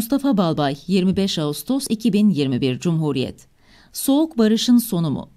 Mustafa Balbay 25 Ağustos 2021 Cumhuriyet Soğuk barışın sonu mu?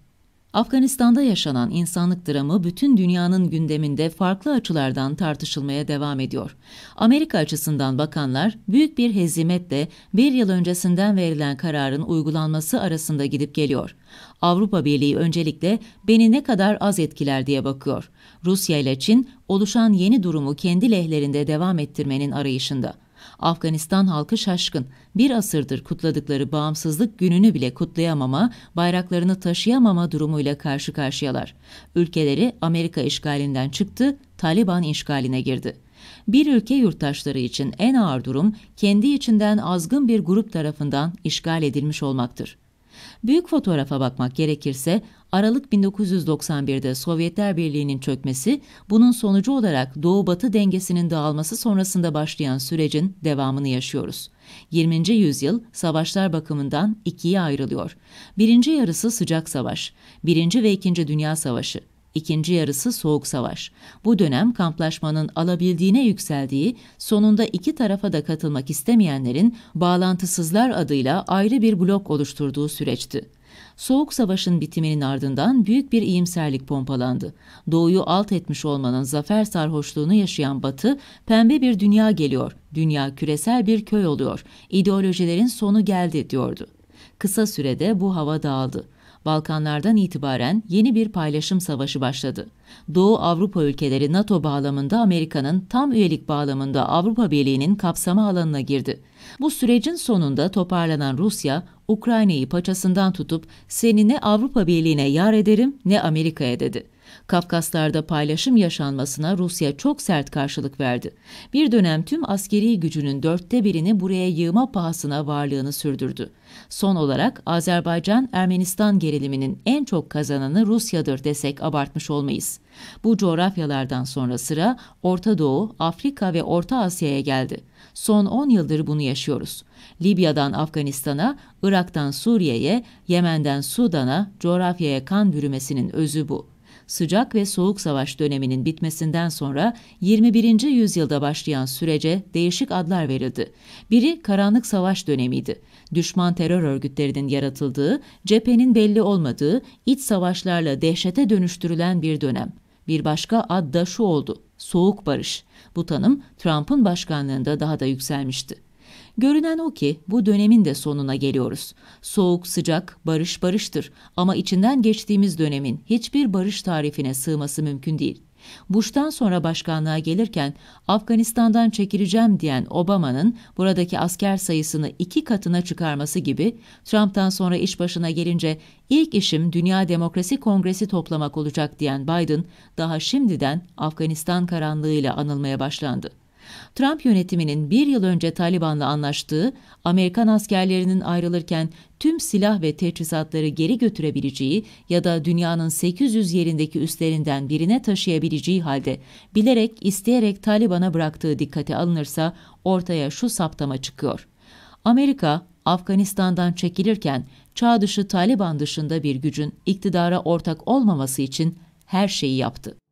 Afganistan'da yaşanan insanlık dramı bütün dünyanın gündeminde farklı açılardan tartışılmaya devam ediyor. Amerika açısından bakanlar büyük bir hezimetle bir yıl öncesinden verilen kararın uygulanması arasında gidip geliyor. Avrupa Birliği öncelikle beni ne kadar az etkiler diye bakıyor. Rusya ile Çin oluşan yeni durumu kendi lehlerinde devam ettirmenin arayışında. Afganistan halkı şaşkın. Bir asırdır kutladıkları bağımsızlık gününü bile kutlayamama, bayraklarını taşıyamama durumuyla karşı karşıyalar. Ülkeleri Amerika işgalinden çıktı, Taliban işgaline girdi. Bir ülke yurttaşları için en ağır durum kendi içinden azgın bir grup tarafından işgal edilmiş olmaktır. Büyük fotoğrafa bakmak gerekirse Aralık 1991'de Sovyetler Birliği'nin çökmesi, bunun sonucu olarak Doğu-Batı dengesinin dağılması sonrasında başlayan sürecin devamını yaşıyoruz. 20. yüzyıl savaşlar bakımından ikiye ayrılıyor. Birinci yarısı sıcak savaş, birinci ve ikinci dünya savaşı. İkinci yarısı soğuk savaş. Bu dönem kamplaşmanın alabildiğine yükseldiği, sonunda iki tarafa da katılmak istemeyenlerin bağlantısızlar adıyla ayrı bir blok oluşturduğu süreçti. Soğuk Savaş'ın bitiminin ardından büyük bir iyimserlik pompalandı. Doğuyu alt etmiş olmanın zafer sarhoşluğunu yaşayan Batı, pembe bir dünya geliyor, dünya küresel bir köy oluyor, ideolojilerin sonu geldi diyordu. Kısa sürede bu hava dağıldı. Balkanlardan itibaren yeni bir paylaşım savaşı başladı. Doğu Avrupa ülkeleri NATO bağlamında Amerika'nın tam üyelik bağlamında Avrupa Birliği'nin kapsama alanına girdi. Bu sürecin sonunda toparlanan Rusya, Ukrayna'yı paçasından tutup seni ne Avrupa Birliği'ne yar ederim ne Amerika'ya dedi. Kafkaslar'da paylaşım yaşanmasına Rusya çok sert karşılık verdi. Bir dönem tüm askeri gücünün dörtte birini buraya yığma pahasına varlığını sürdürdü. Son olarak Azerbaycan-Ermenistan geriliminin en çok kazananı Rusya'dır desek abartmış olmayız. Bu coğrafyalardan sonra sıra Orta Doğu, Afrika ve Orta Asya'ya geldi. Son 10 yıldır bunu yaşıyoruz. Libya'dan Afganistan'a, Irak'tan Suriye'ye, Yemen'den Sudan'a coğrafyaya kan bürümesinin özü bu sıcak ve soğuk savaş döneminin bitmesinden sonra 21. yüzyılda başlayan sürece değişik adlar verildi. Biri karanlık savaş dönemiydi. Düşman terör örgütlerinin yaratıldığı, cephenin belli olmadığı, iç savaşlarla dehşete dönüştürülen bir dönem. Bir başka ad da şu oldu, soğuk barış. Bu tanım Trump'ın başkanlığında daha da yükselmişti. Görünen o ki bu dönemin de sonuna geliyoruz. Soğuk sıcak, barış barıştır ama içinden geçtiğimiz dönemin hiçbir barış tarifine sığması mümkün değil. Bush'tan sonra başkanlığa gelirken Afganistan'dan çekileceğim diyen Obama'nın buradaki asker sayısını iki katına çıkarması gibi Trump'tan sonra iş başına gelince ilk işim Dünya Demokrasi Kongresi toplamak olacak diyen Biden daha şimdiden Afganistan karanlığıyla anılmaya başlandı. Trump yönetiminin bir yıl önce Taliban'la anlaştığı Amerikan askerlerinin ayrılırken tüm silah ve teçhizatları geri götürebileceği ya da dünyanın 800 yerindeki üstlerinden birine taşıyabileceği halde bilerek isteyerek Taliban'a bıraktığı dikkate alınırsa ortaya şu saptama çıkıyor. Amerika, Afganistan'dan çekilirken çağ dışı Taliban dışında bir gücün iktidara ortak olmaması için her şeyi yaptı.